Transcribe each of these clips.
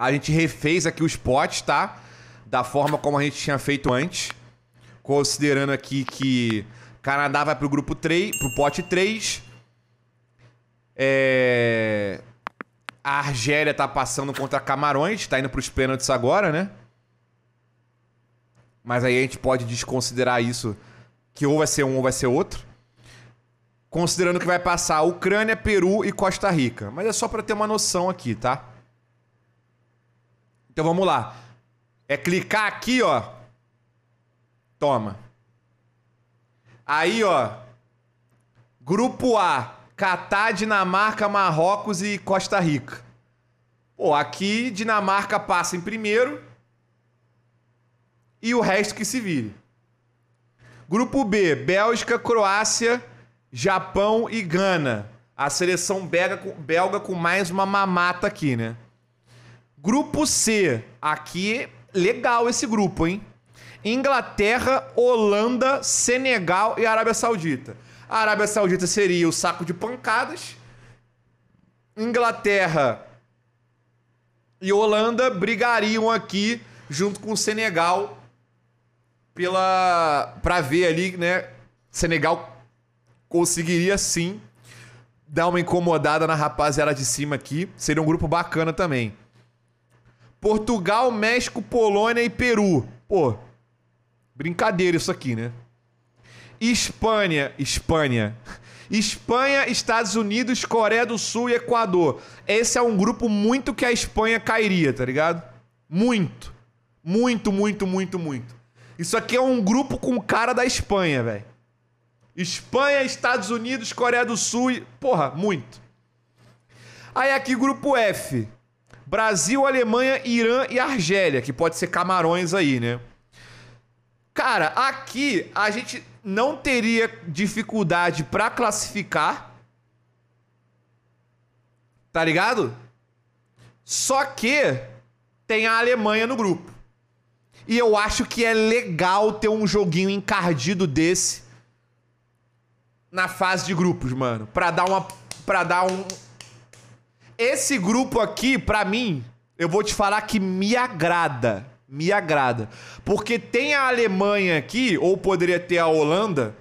A gente refez aqui os potes, tá? Da forma como a gente tinha feito antes. Considerando aqui que Canadá vai pro grupo 3, pro pote 3. É... A Argélia tá passando contra Camarões, tá indo pros pênaltis agora, né? Mas aí a gente pode desconsiderar isso, que ou vai ser um ou vai ser outro. Considerando que vai passar Ucrânia, Peru e Costa Rica. Mas é só para ter uma noção aqui, tá? Então vamos lá. É clicar aqui, ó. Toma. Aí, ó. Grupo A. Catar, Dinamarca, Marrocos e Costa Rica. Pô, aqui Dinamarca passa em primeiro. E o resto que se vire. Grupo B, Bélgica, Croácia, Japão e Gana. A seleção belga com, belga com mais uma mamata aqui, né? Grupo C. Aqui, legal esse grupo, hein? Inglaterra, Holanda, Senegal e Arábia Saudita. A Arábia Saudita seria o saco de pancadas. Inglaterra e Holanda brigariam aqui junto com o Senegal pela para ver ali, né? Senegal conseguiria sim dar uma incomodada na rapaziada de cima aqui. Seria um grupo bacana também. Portugal, México, Polônia e Peru. Pô, brincadeira isso aqui, né? Espanha, Espanha. Espanha, Estados Unidos, Coreia do Sul e Equador. Esse é um grupo muito que a Espanha cairia, tá ligado? Muito. Muito, muito, muito, muito. Isso aqui é um grupo com cara da Espanha, velho. Espanha, Estados Unidos, Coreia do Sul e. Porra, muito. Aí aqui, grupo F. Brasil, Alemanha, Irã e Argélia, que pode ser Camarões aí, né? Cara, aqui a gente não teria dificuldade para classificar. Tá ligado? Só que tem a Alemanha no grupo. E eu acho que é legal ter um joguinho encardido desse na fase de grupos, mano, para dar uma para dar um esse grupo aqui, para mim, eu vou te falar que me agrada. Me agrada. Porque tem a Alemanha aqui, ou poderia ter a Holanda,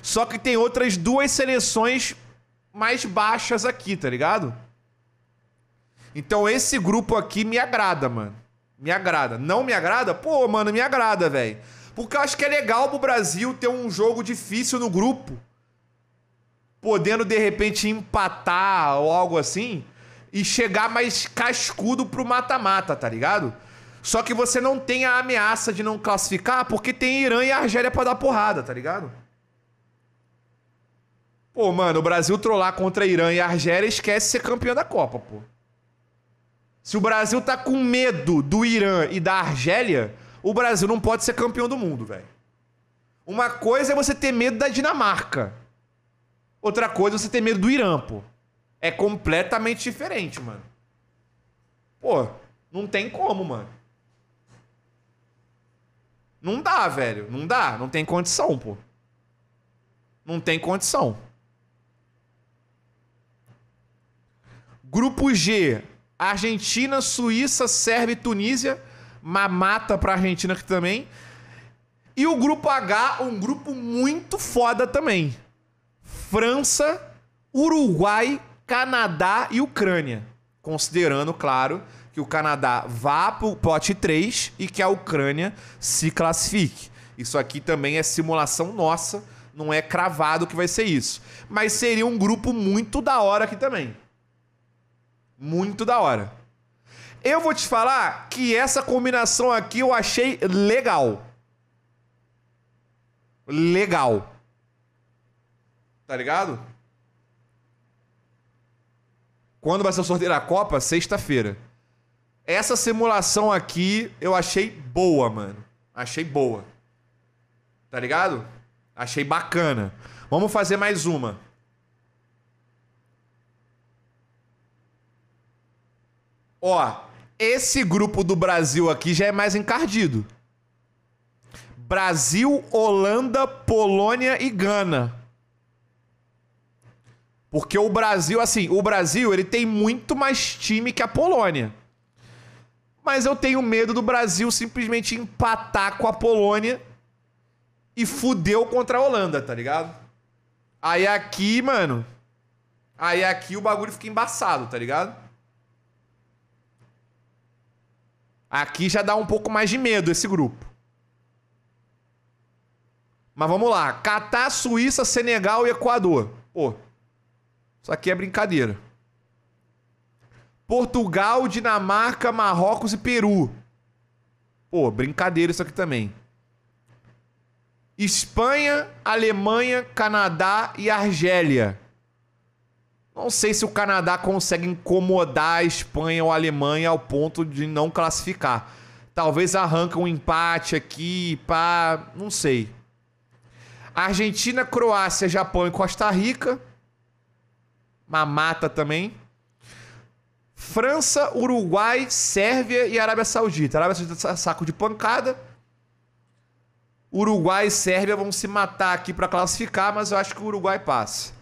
só que tem outras duas seleções mais baixas aqui, tá ligado? Então esse grupo aqui me agrada, mano. Me agrada. Não me agrada? Pô, mano, me agrada, velho. Porque eu acho que é legal pro Brasil ter um jogo difícil no grupo podendo de repente empatar ou algo assim e chegar mais cascudo pro mata-mata, tá ligado? Só que você não tem a ameaça de não classificar porque tem Irã e Argélia para dar porrada, tá ligado? Pô, mano, o Brasil trollar contra Irã e Argélia esquece ser campeão da Copa, pô. Se o Brasil tá com medo do Irã e da Argélia, o Brasil não pode ser campeão do mundo, velho. Uma coisa é você ter medo da Dinamarca. Outra coisa, é você ter medo do Irã, pô. É completamente diferente, mano. Pô, não tem como, mano. Não dá, velho. Não dá. Não tem condição, pô. Não tem condição. Grupo G: Argentina, Suíça, Sérvia e Tunísia. Mamata pra Argentina aqui também. E o grupo H, um grupo muito foda também. França, Uruguai, Canadá e Ucrânia. Considerando, claro, que o Canadá vá para o pote 3 e que a Ucrânia se classifique. Isso aqui também é simulação nossa, não é cravado que vai ser isso. Mas seria um grupo muito da hora aqui também. Muito da hora. Eu vou te falar que essa combinação aqui eu achei legal. Legal. Tá ligado? Quando vai ser o sorteio da Copa? Sexta-feira. Essa simulação aqui eu achei boa, mano. Achei boa. Tá ligado? Achei bacana. Vamos fazer mais uma. Ó, esse grupo do Brasil aqui já é mais encardido. Brasil, Holanda, Polônia e Gana. Porque o Brasil, assim, o Brasil ele tem muito mais time que a Polônia. Mas eu tenho medo do Brasil simplesmente empatar com a Polônia e fudeu contra a Holanda, tá ligado? Aí aqui, mano. Aí aqui o bagulho fica embaçado, tá ligado? Aqui já dá um pouco mais de medo esse grupo. Mas vamos lá. Catar, Suíça, Senegal e Equador. Pô. Isso aqui é brincadeira. Portugal, Dinamarca, Marrocos e Peru. Pô, brincadeira isso aqui também. Espanha, Alemanha, Canadá e Argélia. Não sei se o Canadá consegue incomodar a Espanha ou a Alemanha ao ponto de não classificar. Talvez arranque um empate aqui, pá, não sei. Argentina, Croácia, Japão e Costa Rica. Uma mata também. França, Uruguai, Sérvia e Arábia Saudita. A Arábia Saudita tá saco de pancada. Uruguai e Sérvia vão se matar aqui para classificar, mas eu acho que o Uruguai passa.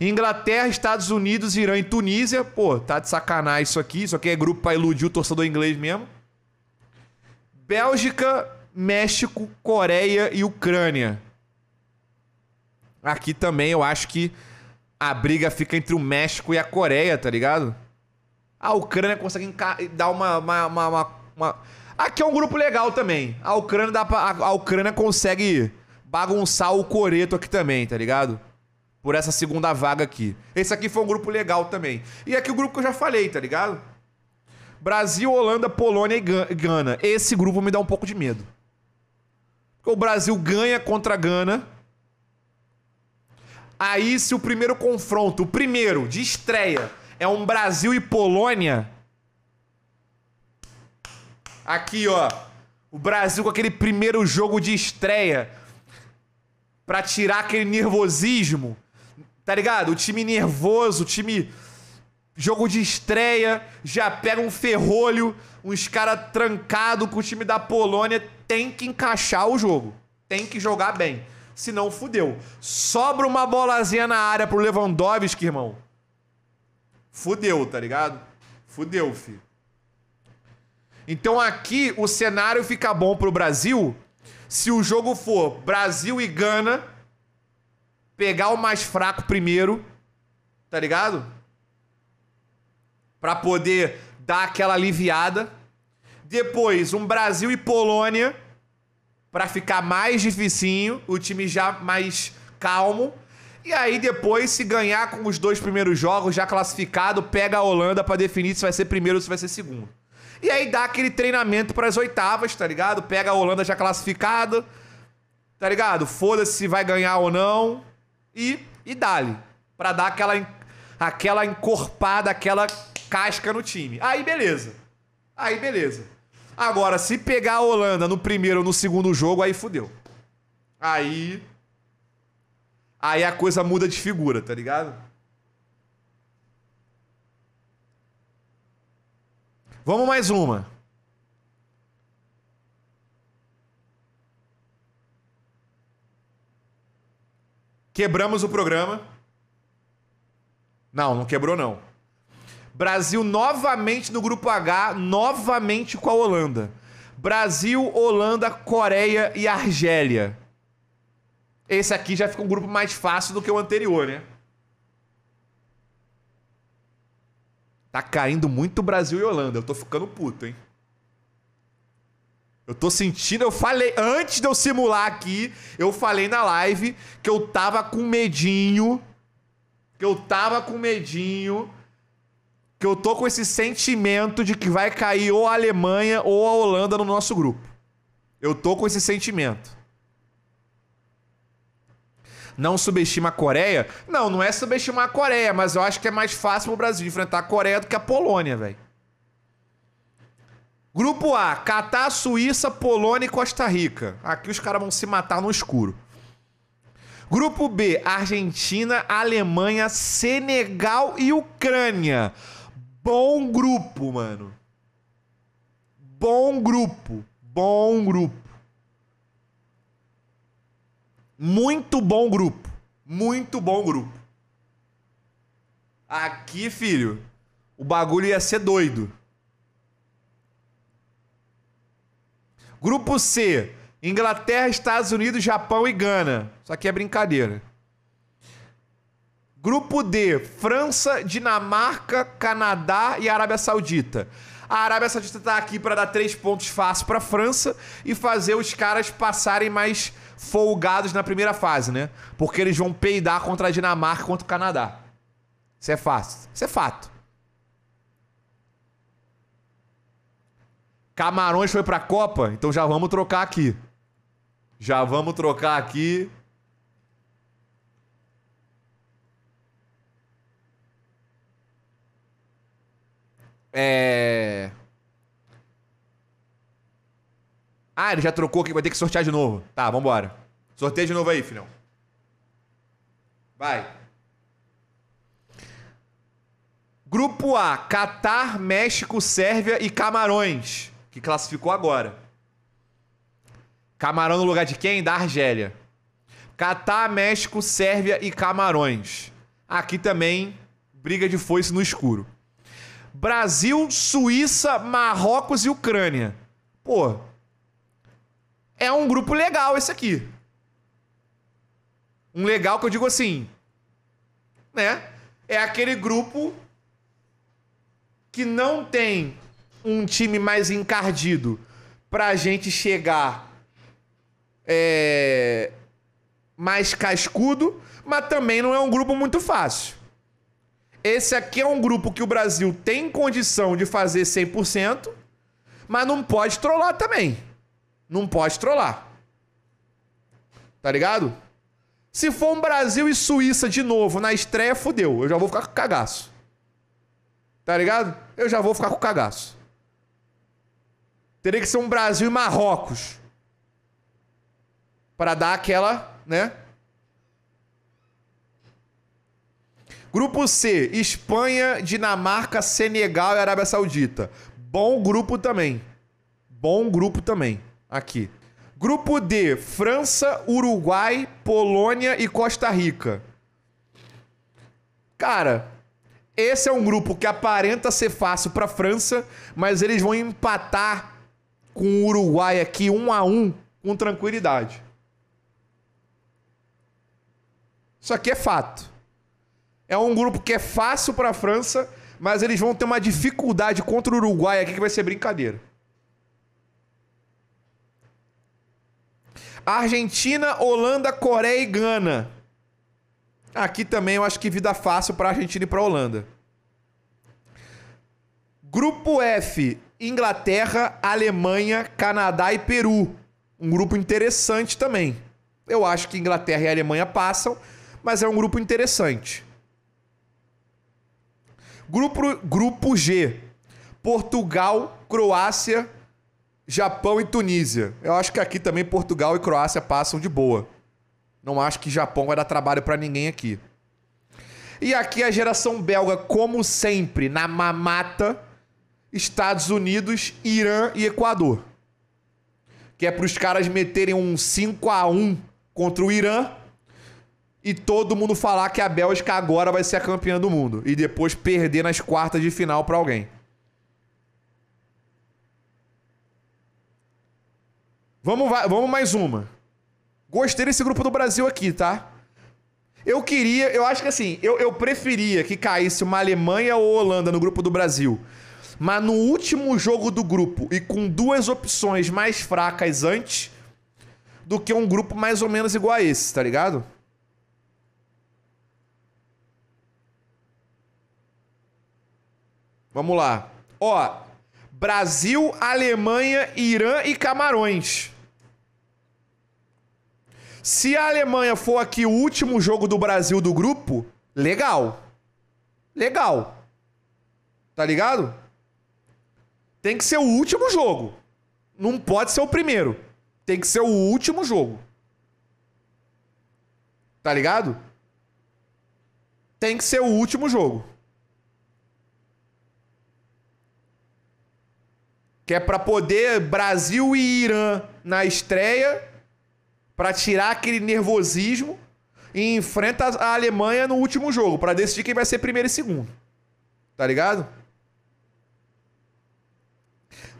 Inglaterra, Estados Unidos, Irã e Tunísia. Pô, tá de sacanagem isso aqui. Isso aqui é grupo pra iludir o torcedor inglês mesmo. Bélgica, México, Coreia e Ucrânia. Aqui também eu acho que a briga fica entre o México e a Coreia, tá ligado? A Ucrânia consegue dar uma, uma, uma, uma, Aqui é um grupo legal também. A Ucrânia, dá pra... a Ucrânia consegue bagunçar o Coreto aqui também, tá ligado? Por essa segunda vaga aqui. Esse aqui foi um grupo legal também. E aqui o grupo que eu já falei, tá ligado? Brasil, Holanda, Polônia e Gana. Esse grupo me dá um pouco de medo. O Brasil ganha contra a Gana Aí, se o primeiro confronto, o primeiro de estreia, é um Brasil e Polônia. Aqui, ó. O Brasil com aquele primeiro jogo de estreia. Pra tirar aquele nervosismo. Tá ligado? O time nervoso, o time. Jogo de estreia, já pega um ferrolho, uns caras trancado com o time da Polônia. Tem que encaixar o jogo. Tem que jogar bem senão fudeu. Sobra uma bolazinha na área pro Lewandowski, irmão. Fudeu, tá ligado? Fudeu, filho. Então aqui o cenário fica bom pro Brasil se o jogo for Brasil e Gana, pegar o mais fraco primeiro, tá ligado? Pra poder dar aquela aliviada. Depois, um Brasil e Polônia para ficar mais dificinho, o time já mais calmo. E aí depois, se ganhar com os dois primeiros jogos já classificado, pega a Holanda para definir se vai ser primeiro ou se vai ser segundo. E aí dá aquele treinamento para as oitavas, tá ligado? Pega a Holanda já classificada, tá ligado? Foda-se se vai ganhar ou não. E, e dá-lhe. Pra dar aquela, aquela encorpada, aquela casca no time. Aí beleza. Aí beleza. Agora, se pegar a Holanda no primeiro ou no segundo jogo, aí fudeu. Aí. Aí a coisa muda de figura, tá ligado? Vamos mais uma. Quebramos o programa. Não, não quebrou não. Brasil novamente no grupo H, novamente com a Holanda. Brasil, Holanda, Coreia e Argélia. Esse aqui já fica um grupo mais fácil do que o anterior, né? Tá caindo muito Brasil e Holanda. Eu tô ficando puto, hein? Eu tô sentindo, eu falei, antes de eu simular aqui, eu falei na live que eu tava com medinho, que eu tava com medinho que eu tô com esse sentimento de que vai cair ou a Alemanha ou a Holanda no nosso grupo. Eu tô com esse sentimento. Não subestima a Coreia? Não, não é subestimar a Coreia, mas eu acho que é mais fácil pro Brasil enfrentar a Coreia do que a Polônia, velho. Grupo A: Catar, Suíça, Polônia e Costa Rica. Aqui os caras vão se matar no escuro. Grupo B: Argentina, Alemanha, Senegal e Ucrânia bom grupo, mano. Bom grupo. Bom grupo. Muito bom grupo. Muito bom grupo. Aqui, filho, o bagulho ia ser doido. Grupo C: Inglaterra, Estados Unidos, Japão e Gana. Isso aqui é brincadeira. Grupo D, França, Dinamarca, Canadá e Arábia Saudita. A Arábia Saudita tá aqui para dar três pontos fácil para França e fazer os caras passarem mais folgados na primeira fase, né? Porque eles vão peidar contra a Dinamarca contra o Canadá. Isso é fácil. Isso é fato. Camarões foi para a Copa, então já vamos trocar aqui. Já vamos trocar aqui É. Ah, ele já trocou aqui, vai ter que sortear de novo. Tá, vambora. Sorteia de novo aí, filhão. Vai. Grupo A: Catar, México, Sérvia e Camarões, que classificou agora. Camarão no lugar de quem? Da Argélia. Catar, México, Sérvia e Camarões. Aqui também briga de foice no escuro. Brasil, Suíça, Marrocos e Ucrânia. Pô, é um grupo legal esse aqui. Um legal que eu digo assim, né? É aquele grupo que não tem um time mais encardido pra gente chegar é, mais cascudo, mas também não é um grupo muito fácil. Esse aqui é um grupo que o Brasil tem condição de fazer 100%, mas não pode trollar também. Não pode trollar. Tá ligado? Se for um Brasil e Suíça de novo na estreia, fudeu. Eu já vou ficar com cagaço. Tá ligado? Eu já vou ficar com cagaço. Teria que ser um Brasil e Marrocos. para dar aquela, né? Grupo C, Espanha, Dinamarca, Senegal e Arábia Saudita. Bom grupo também. Bom grupo também. Aqui. Grupo D, França, Uruguai, Polônia e Costa Rica. Cara, esse é um grupo que aparenta ser fácil para França, mas eles vão empatar com o Uruguai aqui um a um com tranquilidade. Isso aqui é fato. É um grupo que é fácil para a França, mas eles vão ter uma dificuldade contra o Uruguai aqui que vai ser brincadeira. Argentina, Holanda, Coreia e Gana. Aqui também eu acho que vida fácil para Argentina e para Holanda. Grupo F: Inglaterra, Alemanha, Canadá e Peru. Um grupo interessante também. Eu acho que Inglaterra e Alemanha passam, mas é um grupo interessante. Grupo, grupo G: Portugal, Croácia, Japão e Tunísia. Eu acho que aqui também Portugal e Croácia passam de boa. Não acho que Japão vai dar trabalho para ninguém aqui. E aqui a geração belga, como sempre, na mamata, Estados Unidos, Irã e Equador. Que é para os caras meterem um 5 a 1 contra o Irã e todo mundo falar que a Bélgica agora vai ser a campeã do mundo e depois perder nas quartas de final para alguém. Vamos, vamos mais uma. Gostei desse grupo do Brasil aqui, tá? Eu queria, eu acho que assim, eu, eu preferia que caísse uma Alemanha ou Holanda no grupo do Brasil. Mas no último jogo do grupo e com duas opções mais fracas antes do que um grupo mais ou menos igual a esse, tá ligado? Vamos lá. Ó, Brasil, Alemanha, Irã e Camarões. Se a Alemanha for aqui o último jogo do Brasil do grupo, legal. Legal. Tá ligado? Tem que ser o último jogo. Não pode ser o primeiro. Tem que ser o último jogo. Tá ligado? Tem que ser o último jogo. Que é para poder Brasil e Irã na estreia, para tirar aquele nervosismo e enfrenta a Alemanha no último jogo, para decidir quem vai ser primeiro e segundo. Tá ligado?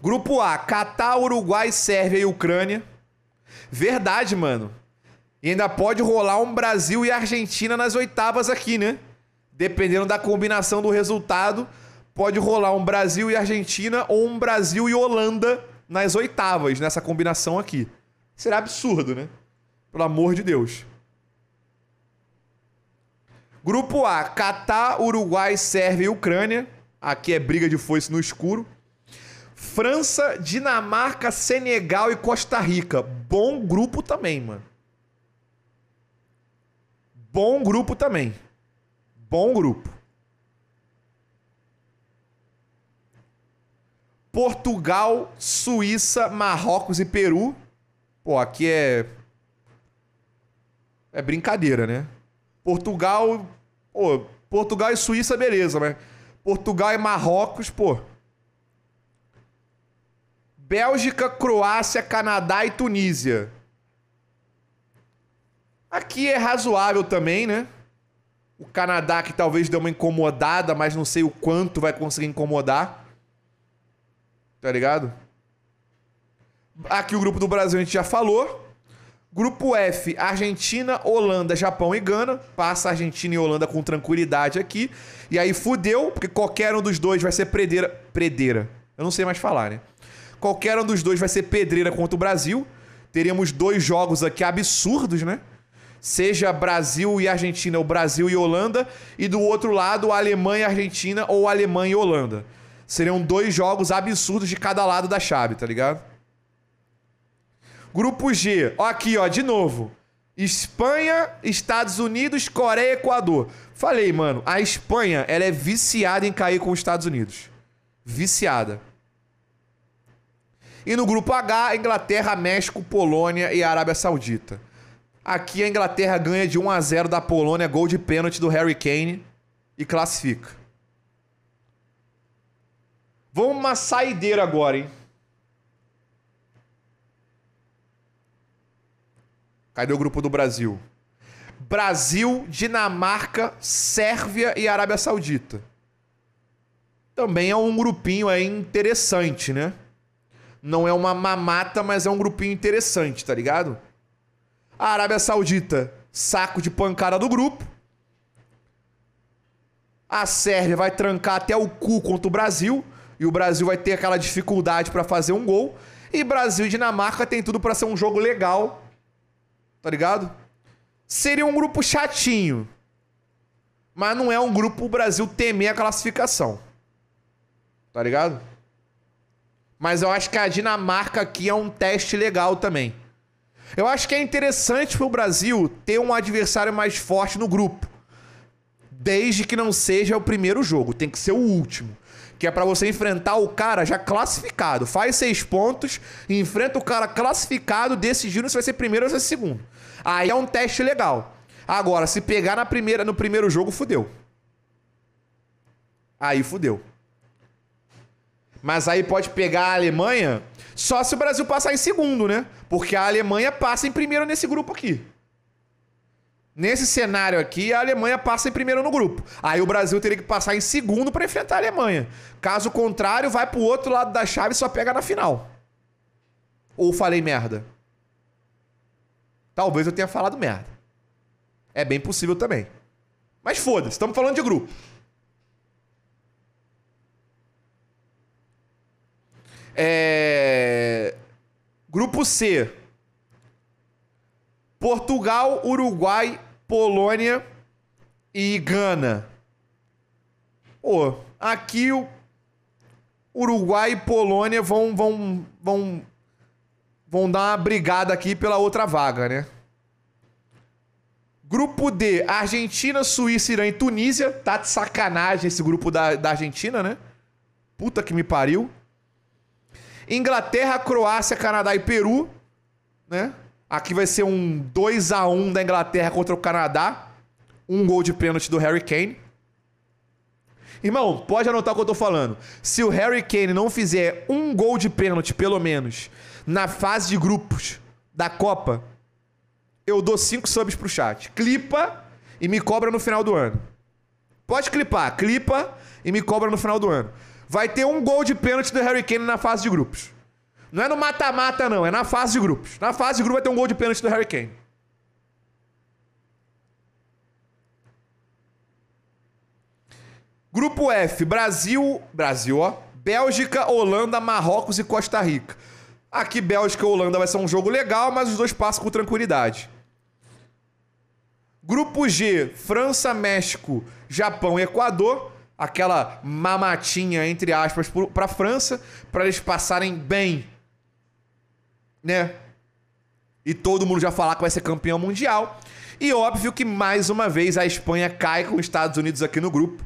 Grupo A: Catar, Uruguai, Sérvia e Ucrânia. Verdade, mano. E ainda pode rolar um Brasil e Argentina nas oitavas aqui, né? Dependendo da combinação do resultado pode rolar um Brasil e Argentina ou um Brasil e Holanda nas oitavas, nessa combinação aqui. Será absurdo, né? Pelo amor de Deus. Grupo A: Catar, Uruguai, Sérvia e Ucrânia. Aqui é briga de foice no escuro. França, Dinamarca, Senegal e Costa Rica. Bom grupo também, mano. Bom grupo também. Bom grupo. Portugal, Suíça, Marrocos e Peru. Pô, aqui é. É brincadeira, né? Portugal. Pô, Portugal e Suíça, beleza, mas. Portugal e Marrocos, pô. Bélgica, Croácia, Canadá e Tunísia. Aqui é razoável também, né? O Canadá que talvez deu uma incomodada, mas não sei o quanto vai conseguir incomodar. Tá ligado? Aqui o grupo do Brasil a gente já falou. Grupo F, Argentina, Holanda, Japão e Gana. Passa Argentina e Holanda com tranquilidade aqui. E aí fudeu, porque qualquer um dos dois vai ser predeira. Predeira. Eu não sei mais falar, né? Qualquer um dos dois vai ser pedreira contra o Brasil. Teríamos dois jogos aqui absurdos, né? Seja Brasil e Argentina, ou Brasil e Holanda. E do outro lado, Alemanha e Argentina, ou Alemanha e Holanda seriam dois jogos absurdos de cada lado da chave, tá ligado? Grupo G, ó aqui, ó, de novo. Espanha, Estados Unidos, Coreia, Equador. Falei, mano, a Espanha, ela é viciada em cair com os Estados Unidos. Viciada. E no grupo H, Inglaterra, México, Polônia e Arábia Saudita. Aqui a Inglaterra ganha de 1 a 0 da Polônia, gol de pênalti do Harry Kane e classifica. Vamos uma saideira agora, hein? Cadê o grupo do Brasil? Brasil, Dinamarca, Sérvia e Arábia Saudita. Também é um grupinho aí interessante, né? Não é uma mamata, mas é um grupinho interessante, tá ligado? A Arábia Saudita, saco de pancada do grupo. A Sérvia vai trancar até o cu contra o Brasil e o Brasil vai ter aquela dificuldade para fazer um gol. E Brasil e Dinamarca tem tudo para ser um jogo legal. Tá ligado? Seria um grupo chatinho. Mas não é um grupo o Brasil temer a classificação. Tá ligado? Mas eu acho que a Dinamarca aqui é um teste legal também. Eu acho que é interessante pro Brasil ter um adversário mais forte no grupo. Desde que não seja o primeiro jogo, tem que ser o último que é para você enfrentar o cara já classificado. Faz seis pontos, enfrenta o cara classificado, decidindo se vai ser primeiro ou se vai ser segundo. Aí é um teste legal. Agora, se pegar na primeira, no primeiro jogo, fudeu. Aí fudeu. Mas aí pode pegar a Alemanha só se o Brasil passar em segundo, né? Porque a Alemanha passa em primeiro nesse grupo aqui. Nesse cenário aqui, a Alemanha passa em primeiro no grupo. Aí o Brasil teria que passar em segundo para enfrentar a Alemanha. Caso contrário, vai pro outro lado da chave e só pega na final. Ou falei merda? Talvez eu tenha falado merda. É bem possível também. Mas foda-se, estamos falando de grupo. É... Grupo C. Portugal, Uruguai Polônia e Gana. Pô, aqui o Uruguai e Polônia vão, vão, vão, vão dar uma brigada aqui pela outra vaga, né? Grupo D, Argentina, Suíça, Irã e Tunísia. Tá de sacanagem esse grupo da, da Argentina, né? Puta que me pariu. Inglaterra, Croácia, Canadá e Peru, né? Aqui vai ser um 2 a 1 da Inglaterra contra o Canadá. Um gol de pênalti do Harry Kane. Irmão, pode anotar o que eu tô falando. Se o Harry Kane não fizer um gol de pênalti, pelo menos, na fase de grupos da Copa, eu dou cinco subs pro chat. Clipa e me cobra no final do ano. Pode clipar, clipa e me cobra no final do ano. Vai ter um gol de pênalti do Harry Kane na fase de grupos. Não é no mata-mata, não. É na fase de grupos. Na fase de grupo vai ter um gol de pênalti do Harry Kane. Grupo F, Brasil, Brasil, ó, Bélgica, Holanda, Marrocos e Costa Rica. Aqui Bélgica e Holanda vai ser um jogo legal, mas os dois passam com tranquilidade. Grupo G, França, México, Japão e Equador. Aquela mamatinha, entre aspas, para a França, para eles passarem bem né? E todo mundo já falar que vai ser campeão mundial. E óbvio que mais uma vez a Espanha cai com os Estados Unidos aqui no grupo.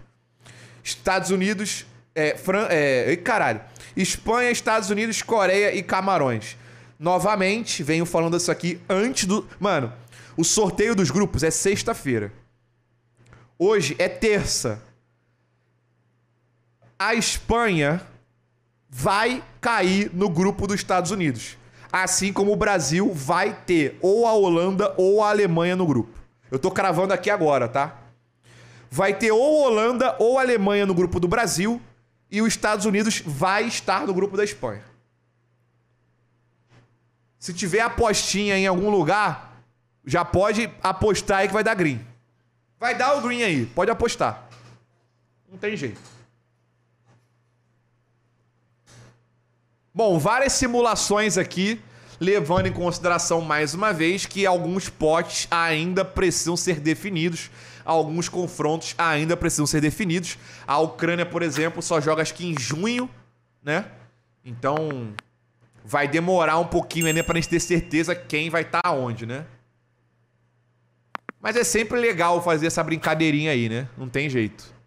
Estados Unidos, é, Fran, é, caralho. Espanha, Estados Unidos, Coreia e Camarões. Novamente, venho falando isso aqui antes do. Mano, o sorteio dos grupos é sexta-feira. Hoje é terça. A Espanha vai cair no grupo dos Estados Unidos. Assim como o Brasil vai ter ou a Holanda ou a Alemanha no grupo. Eu tô cravando aqui agora, tá? Vai ter ou Holanda ou Alemanha no grupo do Brasil e os Estados Unidos vai estar no grupo da Espanha. Se tiver apostinha em algum lugar, já pode apostar aí que vai dar green. Vai dar o green aí, pode apostar. Não tem jeito. Bom, várias simulações aqui, levando em consideração mais uma vez que alguns potes ainda precisam ser definidos, alguns confrontos ainda precisam ser definidos. A Ucrânia, por exemplo, só joga acho que em junho, né? Então vai demorar um pouquinho ainda pra gente ter certeza quem vai estar tá onde, né? Mas é sempre legal fazer essa brincadeirinha aí, né? Não tem jeito.